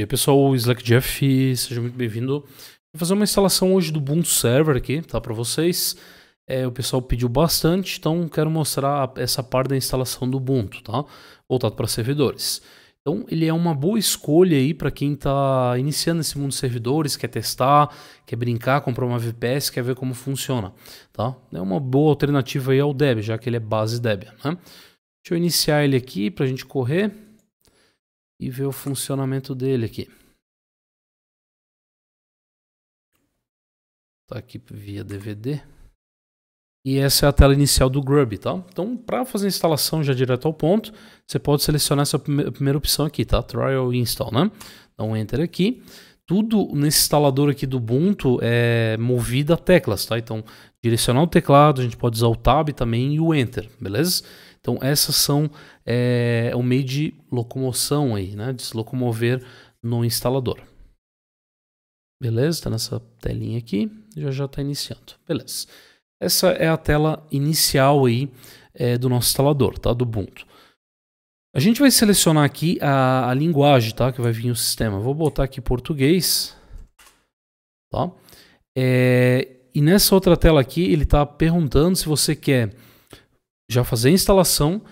E aí, pessoal, o Slack Jeff, seja muito bem-vindo. Vou fazer uma instalação hoje do Ubuntu Server aqui, tá, para vocês. É, o pessoal pediu bastante, então quero mostrar essa parte da instalação do Ubuntu, tá? Voltado para servidores. Então, ele é uma boa escolha aí para quem está iniciando esse mundo de servidores, quer testar, quer brincar, comprar uma VPS, quer ver como funciona, tá? É uma boa alternativa aí ao Debian, já que ele é base Debian, né? Deixa eu iniciar ele aqui para a gente correr e ver o funcionamento dele aqui. Tá aqui via DVD. E essa é a tela inicial do Grub, tá? Então, para fazer a instalação já direto ao ponto, você pode selecionar essa primeira opção aqui, tá? Trial Install, né? então Enter aqui. Tudo nesse instalador aqui do Ubuntu é movido a teclas, tá? Então, direcionar o teclado, a gente pode usar o Tab também e o Enter, beleza? Então, essas são é, o meio de locomoção aí, né? De se locomover no instalador. Beleza? Está nessa telinha aqui. Já já está iniciando. Beleza. Essa é a tela inicial aí é, do nosso instalador, tá? Do Ubuntu. A gente vai selecionar aqui a, a, linguagem, tá? Que vai vir o sistema. Vou botar aqui português, tá? É, e nessa outra tela aqui, ele está perguntando se você quer já fazer a instalação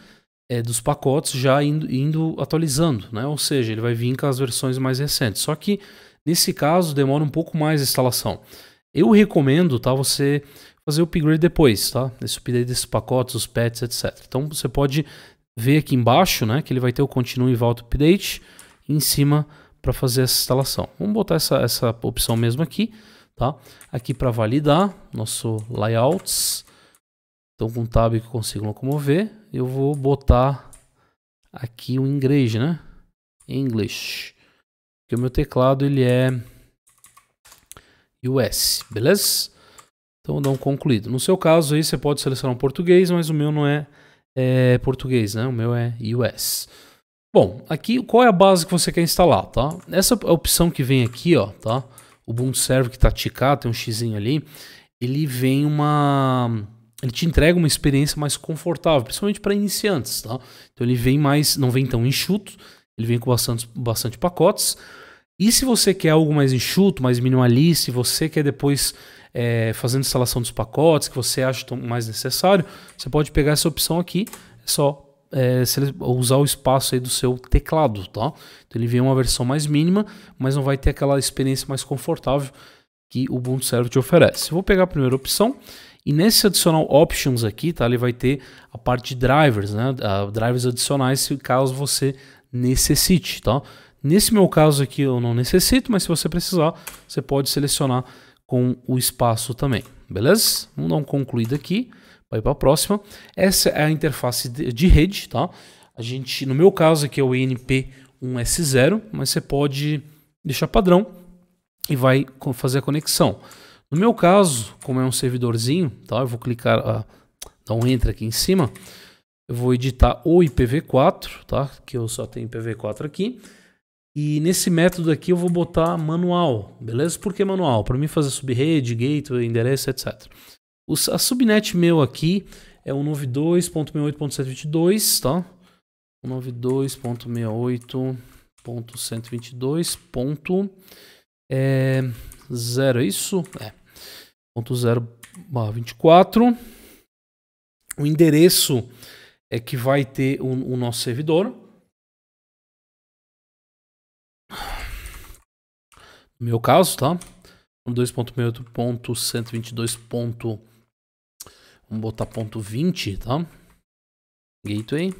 é, dos pacotes já indo, indo atualizando, né? Ou seja, ele vai vir com as versões mais recentes. Só que nesse caso demora um pouco mais a instalação. Eu recomendo, tá? Você fazer o upgrade depois, tá? Esse upgrade desses pacotes, os pets, etc. Então você pode ver aqui embaixo, né? Que ele vai ter o continue e volta update em cima para fazer essa instalação. Vamos botar essa, essa opção mesmo aqui, tá? Aqui para validar nosso layouts então, com um tab que eu consigo locomover, eu vou botar aqui o inglês, né? English. Porque o meu teclado, ele é US, beleza? Então, dá um concluído. No seu caso, aí você pode selecionar um português, mas o meu não é, é português, né? O meu é US. Bom, aqui qual é a base que você quer instalar, tá? Essa é opção que vem aqui, ó, tá? O Ubuntu Server que tá ticado, tem um xizinho ali, ele vem uma ele te entrega uma experiência mais confortável, principalmente para iniciantes, tá? Então ele vem mais, não vem tão enxuto, ele vem com bastante, bastante pacotes. E se você quer algo mais enxuto, mais minimalista, se você quer depois é, fazendo instalação dos pacotes que você acha mais necessário, você pode pegar essa opção aqui, é só é, usar o espaço aí do seu teclado, tá? Então ele vem uma versão mais mínima, mas não vai ter aquela experiência mais confortável que o Ubuntu Server te oferece. Eu vou pegar a primeira opção e nesse adicional options aqui, tá? Ele vai ter a parte de drivers, né? Uh, drivers adicionais se caso você necessite, tá? Nesse meu caso aqui eu não necessito, mas se você precisar, você pode selecionar com o espaço também, beleza? Vamos dar um concluído aqui, vai para a próxima. Essa é a interface de, de, rede, tá? A gente, no meu caso aqui é o INP1S0, mas você pode deixar padrão e vai fazer a conexão. No meu caso, como é um servidorzinho, tá? eu vou clicar, ah, dar um enter aqui em cima. Eu vou editar o IPv4, tá? que eu só tenho IPv4 aqui. E nesse método aqui eu vou botar manual, beleza? Por que manual? Para mim fazer subrede, gateway, endereço, etc. O, a subnet meu aqui é o 92.68.122, tá? 92.68.122.0, é, é isso? É vinte e quatro O endereço é que vai ter o, o nosso servidor. No meu caso, tá? 2.68.122. Vamos botar ponto 20, tá? Gateway.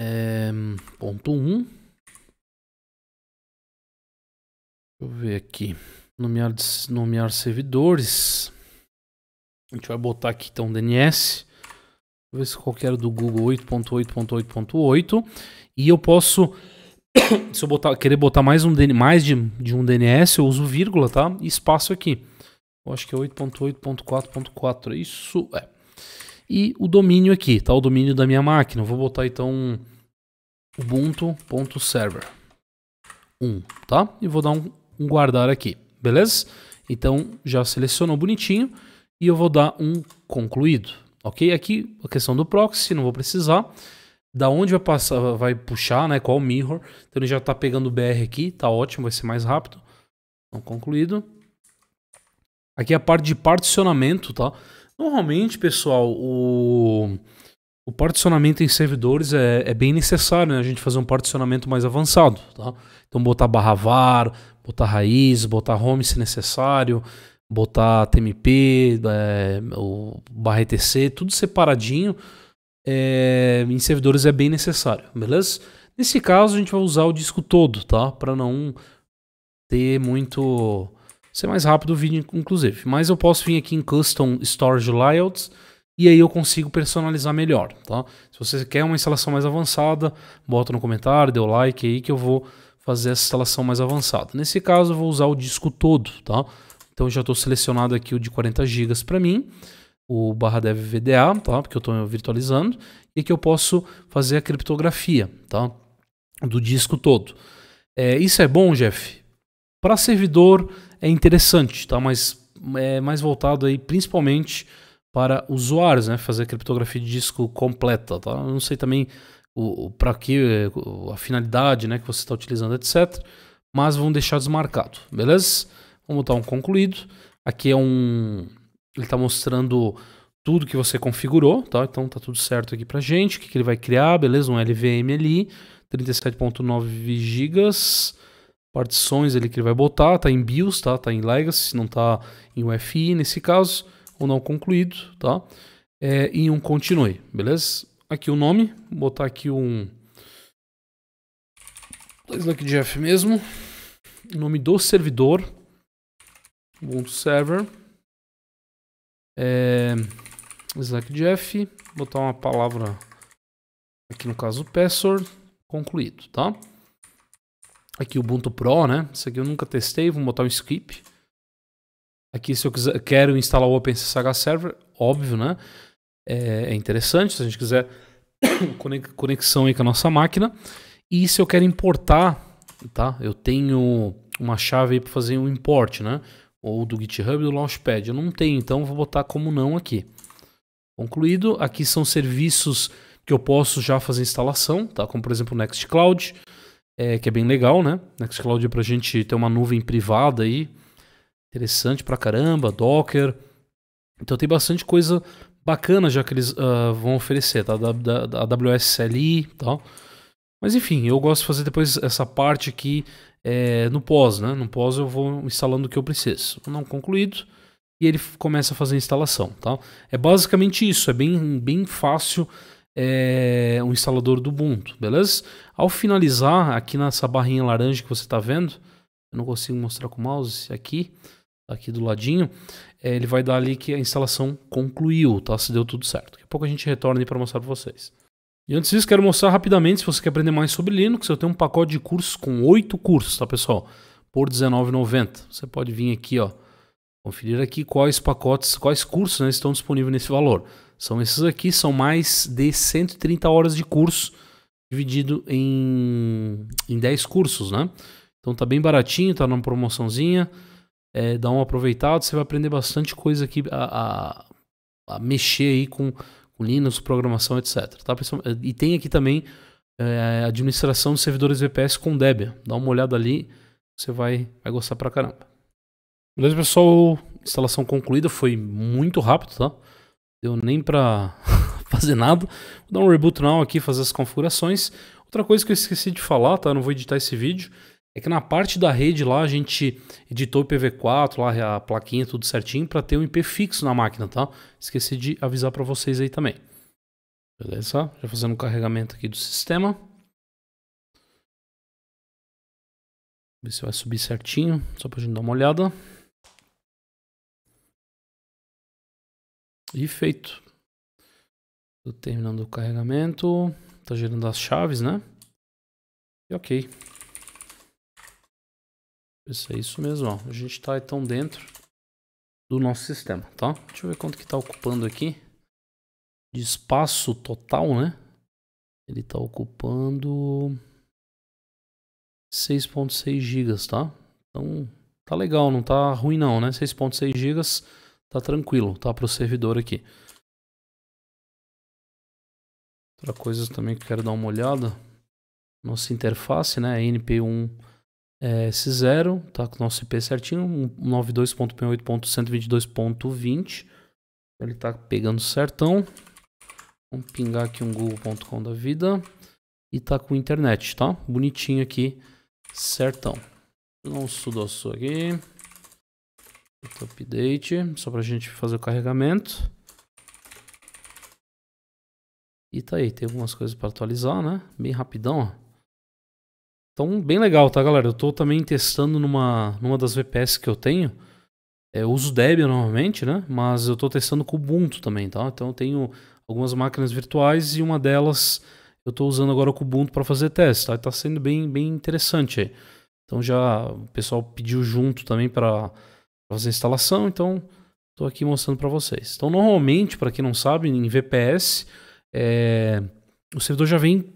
É, ponto 1. Deixa eu ver aqui. Nomear, nomear servidores. A gente vai botar aqui então DNS. Vou ver se qualquer do Google 8.8.8.8. E eu posso. se eu botar, querer botar mais, um, mais de, de um DNS, eu uso vírgula, tá? E espaço aqui. Eu acho que é 8.8.4.4. É isso é. E o domínio aqui, tá? O domínio da minha máquina. Eu vou botar então ubuntu.server 1, um, tá? E vou dar um, um guardar aqui beleza? Então já selecionou bonitinho e eu vou dar um concluído, ok? Aqui a questão do proxy, não vou precisar. Da onde vai passar, vai puxar, né? Qual mirror? Então ele já está pegando o BR aqui, tá ótimo, vai ser mais rápido. Então concluído. Aqui é a parte de particionamento, tá? Normalmente, pessoal, o o particionamento em servidores é, é bem necessário, né? A gente fazer um particionamento mais avançado, tá? Então botar barra var, botar raiz, botar home se necessário, botar TMP, é, o barra ETC, tudo separadinho é, em servidores é bem necessário, beleza? Nesse caso a gente vai usar o disco todo, tá? Para não ter muito... ser mais rápido o vídeo, inclusive. Mas eu posso vir aqui em Custom Storage Layouts e aí eu consigo personalizar melhor, tá? Se você quer uma instalação mais avançada, bota no comentário, dê o like aí que eu vou fazer essa instalação mais avançada. Nesse caso eu vou usar o disco todo, tá? Então já estou selecionado aqui o de 40 GB para mim, o barra dev VDA, tá? Porque eu estou virtualizando e que eu posso fazer a criptografia, tá? Do disco todo. É, isso é bom, Jeff? Para servidor é interessante, tá? Mas é mais voltado aí principalmente para usuários, né? Fazer criptografia de disco completa, tá? Eu não sei também o, o para que, é, a finalidade, né? Que você está utilizando, etc. Mas vamos deixar desmarcado, beleza? Vamos botar um concluído. Aqui é um... Ele está mostrando tudo que você configurou, tá? Então tá tudo certo aqui pra gente. O que, que ele vai criar, beleza? Um LVM ali, 37.9 GB. Partições ali que ele vai botar, tá em BIOS, tá? Tá em Legacy, não tá em UFI nesse caso o não concluído, tá? É, e um continue, beleza? Aqui o nome, vou botar aqui um Slack Jeff mesmo, nome do servidor, Ubuntu Server, é, Slack Jeff, botar uma palavra aqui no caso password, concluído, tá? Aqui o Ubuntu Pro, né? Isso aqui eu nunca testei, vou botar um skip. Aqui, se eu quiser, quero instalar o OpenSSH Server, óbvio, né? É, é, interessante se a gente quiser conexão aí com a nossa máquina. E se eu quero importar, tá? Eu tenho uma chave aí para fazer um import, né? Ou do GitHub do Launchpad. Eu não tenho, então vou botar como não aqui. Concluído. Aqui são serviços que eu posso já fazer instalação, tá? Como por exemplo o Nextcloud, é, que é bem legal, né? Nextcloud é para gente ter uma nuvem privada aí interessante pra caramba, Docker. Então tem bastante coisa bacana já que eles uh, vão oferecer, tá? Da, da, da AWS CLI e tá? tal. Mas enfim, eu gosto de fazer depois essa parte aqui é, no pós, né? No pós eu vou instalando o que eu preciso. Não concluído, e ele começa a fazer a instalação, tá? É basicamente isso, é bem, bem fácil é, o um instalador do Ubuntu, beleza? Ao finalizar, aqui nessa barrinha laranja que você está vendo, eu não consigo mostrar com o mouse aqui, aqui do ladinho, é, ele vai dar ali que a instalação concluiu, tá? Se deu tudo certo. Daqui a pouco a gente retorna para mostrar para vocês. E antes disso, quero mostrar rapidamente, se você quer aprender mais sobre Linux, eu tenho um pacote de cursos com oito cursos, tá pessoal? Por R$19,90. Você pode vir aqui, ó, conferir aqui quais pacotes, quais cursos né, estão disponíveis nesse valor. São esses aqui, são mais de 130 horas de curso, dividido em, em 10 cursos, né? Então tá bem baratinho, tá numa promoçãozinha é, dar um aproveitado Você vai aprender bastante coisa aqui a, a, a mexer aí com, com, Linux, programação, etc. Tá? E tem aqui também é, administração de servidores VPS com Debian. Dá uma olhada ali, você vai, vai gostar pra caramba. Beleza, pessoal? Instalação concluída, foi muito rápido, tá? Deu nem pra fazer nada. Vou dar um reboot now aqui, fazer as configurações. Outra coisa que eu esqueci de falar, tá? Eu não vou editar esse vídeo. É que na parte da rede lá a gente editou o IPv4, lá a plaquinha, tudo certinho, para ter um IP fixo na máquina, tá? Esqueci de avisar para vocês aí também. Beleza? Já fazendo o carregamento aqui do sistema. Ver se vai subir certinho, só pra gente dar uma olhada. E feito. Tô terminando o carregamento. Tá gerando as chaves, né? E ok. Isso é isso mesmo, ó. A gente está então dentro do nosso sistema, tá? Deixa eu ver quanto que está ocupando aqui de espaço total, né? Ele está ocupando 6.6 gigas, tá? Então, tá legal, não tá ruim não, né? 6.6 gigas, tá tranquilo, tá pro servidor aqui. Outra coisa também que eu quero dar uma olhada, nossa interface, né? NP1 é, S0, tá com o nosso IP certinho, 92.128.122.20. Ele tá pegando certão. Vamos pingar aqui um google.com da vida. E tá com internet, tá? Bonitinho aqui, certão. Não sudo aqui. Update, só pra gente fazer o carregamento. E tá aí, tem algumas coisas para atualizar, né? Bem rapidão, ó. Então, bem legal, tá, galera? Eu tô também testando numa, numa das VPS que eu tenho. É, eu uso Debian normalmente, né? Mas eu tô testando com Ubuntu também, tá? Então eu tenho algumas máquinas virtuais e uma delas eu tô usando agora o Ubuntu para fazer teste, tá? E tá sendo bem, bem interessante aí. Então já o pessoal pediu junto também para fazer a instalação, então estou aqui mostrando para vocês. Então normalmente, para quem não sabe, em VPS, é... o servidor já vem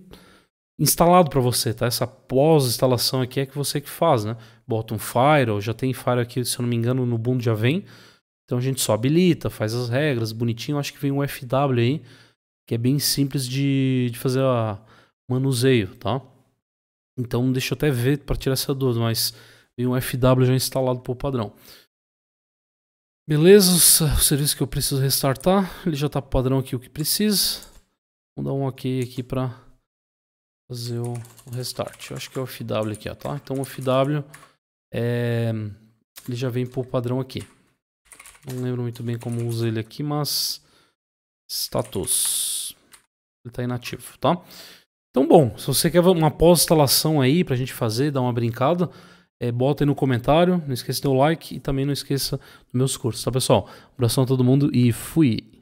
instalado para você, tá? Essa pós-instalação aqui é que você que faz, né? Bota um firewall, já tem firewall aqui, se eu não me engano, no Ubuntu já vem. Então a gente só habilita, faz as regras, bonitinho. Acho que vem um FW aí, que é bem simples de, de fazer a manuseio, tá? Então deixa eu até ver para tirar essa dúvida, mas vem um FW já instalado por padrão. Beleza, o serviço que eu preciso restartar, ele já está padrão aqui o que precisa. Vamos dar um ok aqui para fazer o, restart. Eu acho que é o FW aqui, ó, tá? Então o FW é, ele já vem por padrão aqui. Não lembro muito bem como usa ele aqui, mas status. Ele está inativo, tá? Então, bom, se você quer uma pós-instalação aí para a gente fazer, dar uma brincada, é, bota aí no comentário, não esqueça de dar o like e também não esqueça dos meus cursos, tá pessoal? Um abração a todo mundo e fui!